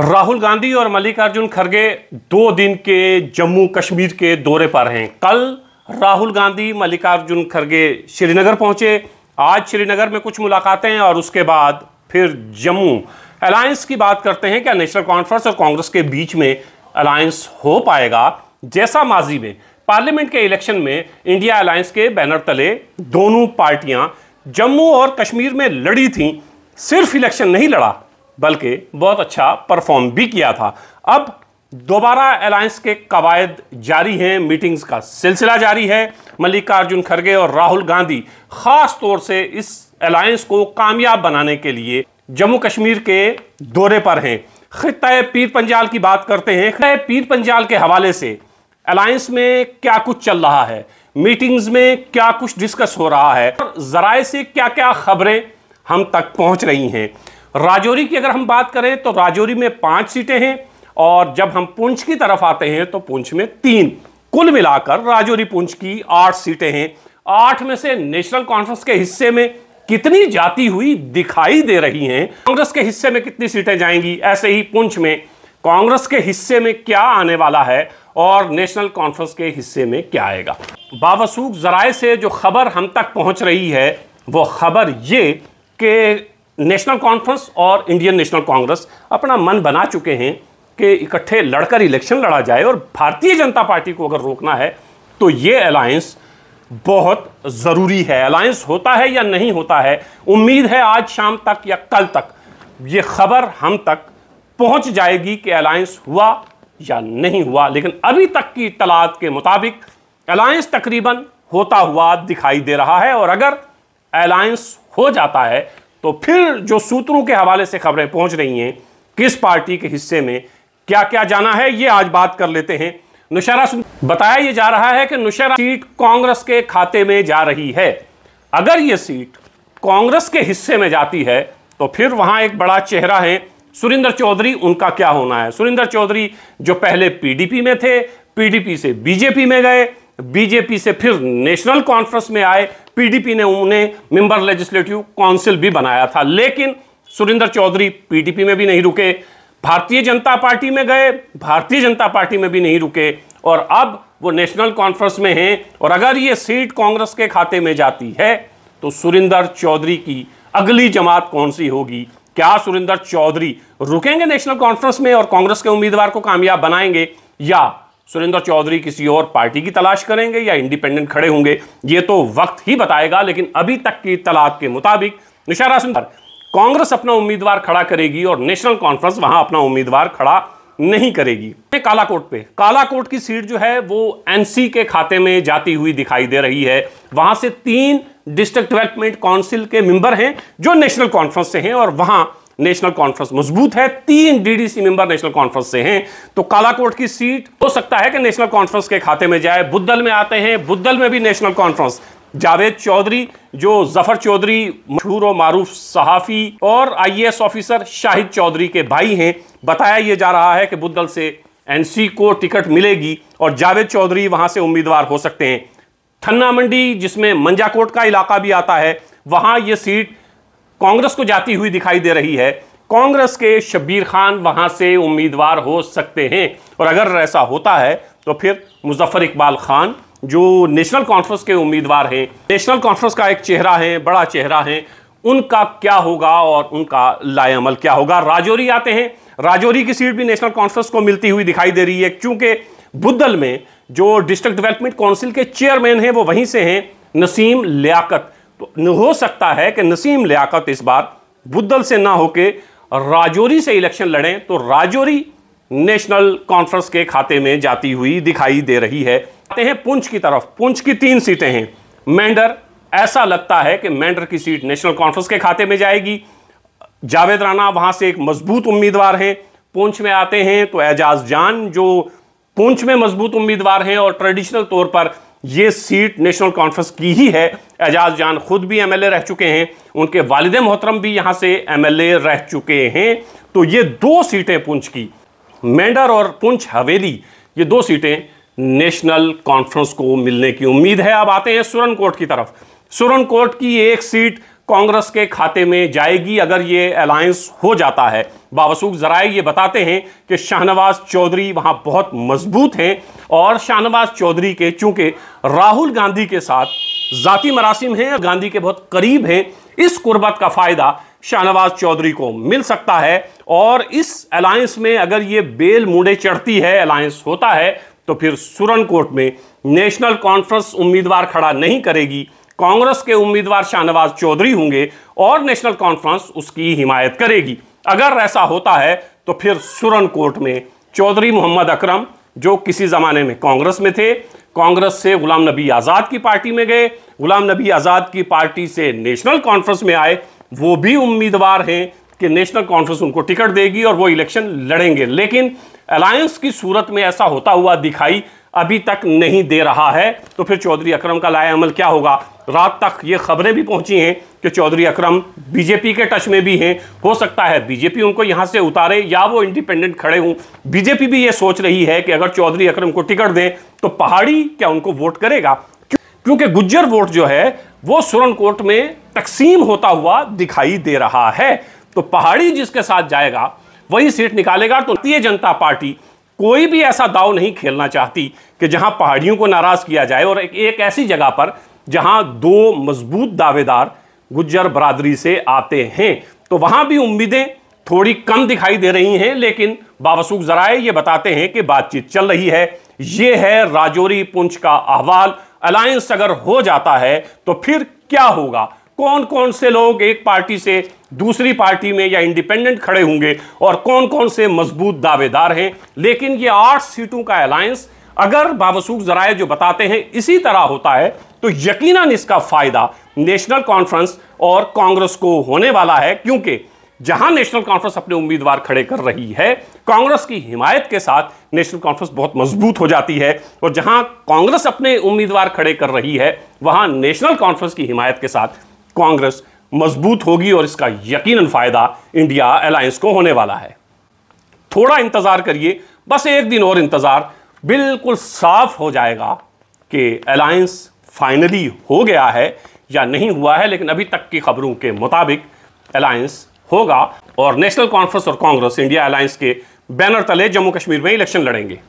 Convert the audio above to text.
राहुल गांधी और मल्लिकार्जुन खड़गे दो दिन के जम्मू कश्मीर के दौरे पर हैं कल राहुल गांधी मल्लिकार्जुन खड़गे श्रीनगर पहुंचे आज श्रीनगर में कुछ मुलाकातें और उसके बाद फिर जम्मू अलायंस की बात करते हैं क्या नेशनल कॉन्फ्रेंस और कांग्रेस के बीच में अलायंस हो पाएगा जैसा माजी में पार्लियामेंट के इलेक्शन में इंडिया अलायंस के बैनर तले दोनों पार्टियां जम्मू और कश्मीर में लड़ी थी सिर्फ इलेक्शन नहीं लड़ा बल्कि बहुत अच्छा परफॉर्म भी किया था अब दोबारा अलायंस के कवायद जारी हैं मीटिंग्स का सिलसिला जारी है मल्लिकार्जुन खड़गे और राहुल गांधी खास तौर से इस अलायंस को कामयाब बनाने के लिए जम्मू कश्मीर के दौरे पर हैं खत्े पीर पंजाल की बात करते हैं खत्े पीर पंजाल के हवाले से अलायंस में क्या कुछ चल रहा है मीटिंग्स में क्या कुछ डिस्कस हो रहा है और जराए से क्या क्या खबरें हम तक पहुंच रही हैं राजौरी की अगर हम बात करें तो राजौरी में पाँच सीटें हैं और जब हम पुंछ की तरफ आते हैं तो पुंछ में तीन कुल मिलाकर राजौरी पुंछ की आठ सीटें हैं आठ में से नेशनल कॉन्फ्रेंस के हिस्से में कितनी जाती हुई दिखाई दे रही हैं कांग्रेस के हिस्से में कितनी सीटें जाएंगी ऐसे ही पुंछ में कांग्रेस के हिस्से में क्या आने वाला है और नेशनल कॉन्फ्रेंस के हिस्से में क्या आएगा बावसूख जराए से जो खबर हम तक पहुंच रही है वो खबर ये कि नेशनल कॉन्फ्रेंस और इंडियन नेशनल कांग्रेस अपना मन बना चुके हैं कि इकट्ठे लड़कर इलेक्शन लड़ा जाए और भारतीय जनता पार्टी को अगर रोकना है तो ये अलायंस बहुत ज़रूरी है अलायंस होता है या नहीं होता है उम्मीद है आज शाम तक या कल तक ये खबर हम तक पहुंच जाएगी कि अलायंस हुआ या नहीं हुआ लेकिन अभी तक की इतलात के मुताबिक अलायंस तकरीबन होता हुआ दिखाई दे रहा है और अगर अलायंस हो जाता है तो फिर जो सूत्रों के हवाले से खबरें पहुंच रही हैं किस पार्टी के हिस्से में क्या क्या जाना है ये आज बात कर लेते हैं नुशरा बताया ये जा रहा है कि नुशरा सीट कांग्रेस के खाते में जा रही है अगर ये सीट कांग्रेस के हिस्से में जाती है तो फिर वहां एक बड़ा चेहरा है सुरेंद्र चौधरी उनका क्या होना है सुरेंद्र चौधरी जो पहले पीडीपी में थे पीडीपी से बीजेपी में गए बीजेपी से फिर नेशनल कॉन्फ्रेंस में आए पीडीपी ने उन्हें मेंबर लेजिस्लेटिव काउंसिल भी बनाया था लेकिन सुरेंद्र चौधरी पीडीपी में भी नहीं रुके भारतीय जनता पार्टी में गए भारतीय जनता पार्टी में भी नहीं रुके और अब वो नेशनल कॉन्फ्रेंस में हैं और अगर ये सीट कांग्रेस के खाते में जाती है तो सुरेंद्र चौधरी की अगली जमात कौन सी होगी क्या सुरेंद्र चौधरी रुकेंगे नेशनल कॉन्फ्रेंस में और कांग्रेस के उम्मीदवार को कामयाब बनाएंगे या सुरेंद्र चौधरी किसी और पार्टी की तलाश करेंगे या इंडिपेंडेंट खड़े होंगे ये तो वक्त ही बताएगा लेकिन अभी तक की तलाक के मुताबिक निशारा सुंदर कांग्रेस अपना उम्मीदवार खड़ा करेगी और नेशनल कॉन्फ्रेंस वहां अपना उम्मीदवार खड़ा नहीं करेगी कालाकोट पे कालाकोट की सीट जो है वो एनसी के खाते में जाती हुई दिखाई दे रही है वहां से तीन डिस्ट्रिक्ट डेवलपमेंट काउंसिल के मेंबर हैं जो नेशनल कॉन्फ्रेंस से हैं और वहां नेशनल कॉन्फ्रेंस मजबूत है तीन डीडीसी मेंबर नेशनल कॉन्फ्रेंस से हैं तो कालाकोट की सीट हो सकता है कि नेशनल कॉन्फ्रेंस के खाते में जाए बुद्धल में आते हैं बुद्धल में भी नेशनल कॉन्फ्रेंस जावेद चौधरी जो जफर चौधरी मशहूर और मारूफ सहाफ़ी और आईएएस ऑफिसर शाहिद चौधरी के भाई हैं बताया ये जा रहा है कि बुद्धल से एनसी को टिकट मिलेगी और जावेद चौधरी वहां से उम्मीदवार हो सकते हैं थन्ना मंडी जिसमें मंजाकोट का इलाका भी आता है वहां ये सीट कांग्रेस को जाती हुई दिखाई दे रही है कांग्रेस के शब्बीर खान वहां से उम्मीदवार हो सकते हैं और अगर ऐसा होता है तो फिर मुजफ्फर इकबाल खान जो नेशनल कॉन्फ्रेंस के उम्मीदवार हैं नेशनल कॉन्फ्रेंस का एक चेहरा है बड़ा चेहरा है उनका क्या होगा और उनका लाएमल क्या होगा राजौरी आते हैं राजौरी की सीट भी नेशनल कॉन्फ्रेंस को मिलती हुई दिखाई दे रही है क्योंकि बुद्धल में जो डिस्ट्रिक्ट डेवलपमेंट काउंसिल के चेयरमैन हैं वो वहीं से हैं नसीम लियाकत तो हो सकता है कि नसीम लियाकत इस बार बुद्धल से ना होके राजौरी से इलेक्शन लड़ें तो राजौरी नेशनल कॉन्फ्रेंस के खाते में जाती हुई दिखाई दे रही है आते हैं पुंछ की तरफ पुंछ की तीन सीटें हैं मेंढर ऐसा लगता है कि मेंढर की सीट नेशनल कॉन्फ्रेंस के खाते में जाएगी जावेद राना वहां से एक मजबूत उम्मीदवार हैं पुंछ में आते हैं तो एजाज जान जो पुंछ में मजबूत उम्मीदवार हैं और ट्रेडिशनल तौर पर ये सीट नेशनल कॉन्फ्रेंस की ही है एजाज जान खुद भी एमएलए रह चुके हैं उनके वालद मोहतरम भी यहाँ से एमएलए रह चुके हैं तो ये दो सीटें पुंछ की मेंडर और पुंछ हवेली ये दो सीटें नेशनल कॉन्फ्रेंस को मिलने की उम्मीद है अब आते हैं सुरनकोट की तरफ सुरनकोट की एक सीट कांग्रेस के खाते में जाएगी अगर ये अलायंस हो जाता है बावसूख जराए ये बताते हैं कि शाहनवाज चौधरी वहाँ बहुत मजबूत हैं और शाहनवाज चौधरी के चूँकि राहुल गांधी के साथ जाति मरासिम हैं गांधी के बहुत करीब हैं इस कुर्बत का फ़ायदा शाहनवाज चौधरी को मिल सकता है और इस अलायंस में अगर ये बेल मुड़े चढ़ती है अलायंस होता है तो फिर सुरनकोट में नेशनल कॉन्फ्रेंस उम्मीदवार खड़ा नहीं करेगी कांग्रेस के उम्मीदवार शाहनवाज चौधरी होंगे और नेशनल कॉन्फ्रेंस उसकी हिमायत करेगी अगर ऐसा होता है तो फिर सुरन कोर्ट में चौधरी मोहम्मद अकरम जो किसी ज़माने में कांग्रेस में थे कांग्रेस से गुलाम नबी आज़ाद की पार्टी में गए गुलाम नबी आज़ाद की पार्टी से नेशनल कॉन्फ्रेंस में आए वो भी उम्मीदवार हैं कि नेशनल कॉन्फ्रेंस उनको टिकट देगी और वो इलेक्शन लड़ेंगे लेकिन अलायंस की सूरत में ऐसा होता हुआ दिखाई अभी तक नहीं दे रहा है तो फिर चौधरी अक्रम का लाया अमल क्या होगा रात तक ये खबरें भी पहुंची हैं कि चौधरी अक्रम बीजेपी के टच में भी हैं हो सकता है बीजेपी उनको यहाँ से उतारे या वो इंडिपेंडेंट खड़े हों बीजेपी भी ये सोच रही है कि अगर चौधरी अक्रम को टिकट दें तो पहाड़ी क्या उनको वोट करेगा क्योंकि गुज्जर वोट जो है वो सुरनकोट में तकसीम होता हुआ दिखाई दे रहा है तो पहाड़ी जिसके साथ जाएगा वही सीट निकालेगा तो भारतीय जनता पार्टी कोई भी ऐसा दाव नहीं खेलना चाहती कि जहां पहाड़ियों को नाराज़ किया जाए और एक, ऐसी जगह पर जहां दो मजबूत दावेदार गुज्जर बरादरी से आते हैं तो वहां भी उम्मीदें थोड़ी कम दिखाई दे रही हैं लेकिन बावसूख जराए ये बताते हैं कि बातचीत चल रही है ये है राजौरी पुंछ का अहवाल अलायंस अगर हो जाता है तो फिर क्या होगा कौन कौन से लोग एक पार्टी से दूसरी पार्टी में या इंडिपेंडेंट खड़े होंगे और कौन कौन से मजबूत दावेदार हैं लेकिन ये आठ सीटों का अलायंस अगर बावसूख जराए जो बताते हैं इसी तरह होता है तो यकीनन इसका फायदा नेशनल कॉन्फ्रेंस और कांग्रेस को होने वाला है क्योंकि जहां नेशनल कॉन्फ्रेंस अपने उम्मीदवार खड़े कर रही है कांग्रेस की हिमायत के साथ नेशनल कॉन्फ्रेंस बहुत मजबूत हो जाती है और जहां कांग्रेस अपने उम्मीदवार खड़े कर रही है वहां नेशनल कॉन्फ्रेंस की हिमायत के साथ कांग्रेस मजबूत होगी और इसका यकीनन फायदा इंडिया अलायंस को होने वाला है थोड़ा इंतजार करिए बस एक दिन और इंतजार बिल्कुल साफ हो जाएगा कि अलायंस फाइनली हो गया है या नहीं हुआ है लेकिन अभी तक की खबरों के मुताबिक अलायंस होगा और नेशनल कॉन्फ्रेंस और कांग्रेस इंडिया अलायंस के बैनर तले जम्मू कश्मीर में इलेक्शन लड़ेंगे